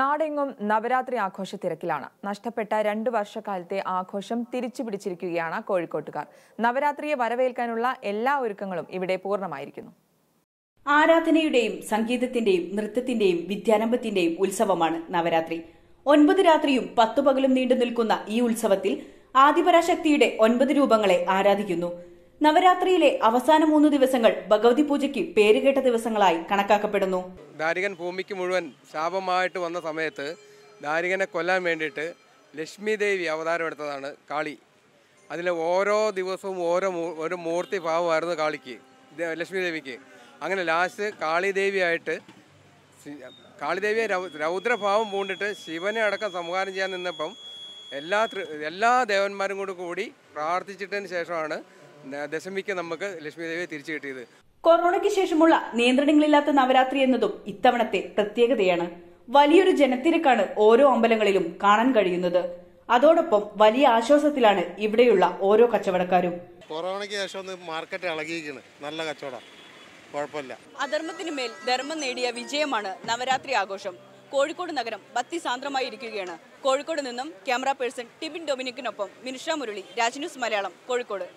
നാടെങ്ങും നവരാത്രി ആഘോഷ തിരക്കിലാണ് നഷ്ടപ്പെട്ട രണ്ട് വർഷക്കാലത്തെ ആഘോഷം തിരിച്ചു പിടിച്ചിരിക്കുകയാണ് കോഴിക്കോട്ടുകാർ നവരാത്രിയെ വരവേൽക്കാനുള്ള എല്ലാ ഒരുക്കങ്ങളും ഇവിടെ പൂർണ്ണമായിരിക്കുന്നു ആരാധനയുടെയും സംഗീതത്തിന്റെയും നൃത്തത്തിന്റെയും വിദ്യാരംഭത്തിന്റെയും ഉത്സവമാണ് നവരാത്രി ഒൻപത് രാത്രിയും പത്തു പകലും നീണ്ടു നിൽക്കുന്ന ഈ ഉത്സവത്തിൽ ആദിപരാശക്തിയുടെ ഒൻപത് രൂപങ്ങളെ ആരാധിക്കുന്നു നവരാത്രിയിലെ അവസാന മൂന്ന് ദിവസങ്ങൾ ഭഗവതി പൂജയ്ക്ക് പേരുകേട്ട ദിവസങ്ങളായി കണക്കാക്കപ്പെടുന്നു ദാരികൻ ഭൂമിക്ക് മുഴുവൻ ശാപമായിട്ട് വന്ന സമയത്ത് ദാരികനെ കൊല്ലാൻ വേണ്ടിയിട്ട് ലക്ഷ്മി ദേവി അവതാരം എടുത്തതാണ് കാളി അതിലെ ഓരോ ദിവസവും ഓരോ ഒരു മൂർത്തി ഭാവമായിരുന്നു കാളിക്ക് ലക്ഷ്മി ദേവിക്ക് അങ്ങനെ ലാസ്റ്റ് കാളിദേവിയായിട്ട് കാളിദേവിയെ രൗദ്രഭാവം പൂണ്ടിട്ട് ശിവനെ അടക്കം സംഹാരം ചെയ്യാൻ നിന്നപ്പം എല്ലാ എല്ലാ ദേവന്മാരും കൂടി കൂടി പ്രാർത്ഥിച്ചിട്ടതിന് ശേഷമാണ് ദശമിക്ക് നമുക്ക് ലക്ഷ്മിദേവിയെ തിരിച്ചു കിട്ടിയത് കൊറോണയ്ക്ക് ശേഷമുള്ള നിയന്ത്രണങ്ങളില്ലാത്ത നവരാത്രി എന്നതും ഇത്തവണത്തെ പ്രത്യേകതയാണ് വലിയൊരു ജനത്തിരക്കാണ് ഓരോ അമ്പലങ്ങളിലും കാണാൻ കഴിയുന്നത് അതോടൊപ്പം വലിയ ആശ്വാസത്തിലാണ് ഇവിടെയുള്ള ഓരോ കച്ചവടക്കാരും കൊറോണയ്ക്ക് ശേഷം മാർക്കറ്റ് ഇളകിയിരിക്കുന്നു നല്ല കച്ചവടം കുഴപ്പമില്ല അധർമ്മത്തിന് മേൽ ധർമ്മം നേടിയ വിജയമാണ് നവരാത്രി ആഘോഷം കോഴിക്കോട് നഗരം സാന്ദ്രമായി ഇരിക്കുകയാണ് കോഴിക്കോട് നിന്നും ക്യാമറ പേഴ്സൺ ടിബിൻ ഡൊമിനിക്കിനൊപ്പം മിനുഷ മുരളി രാജ്ന്യൂസ് മലയാളം കോഴിക്കോട്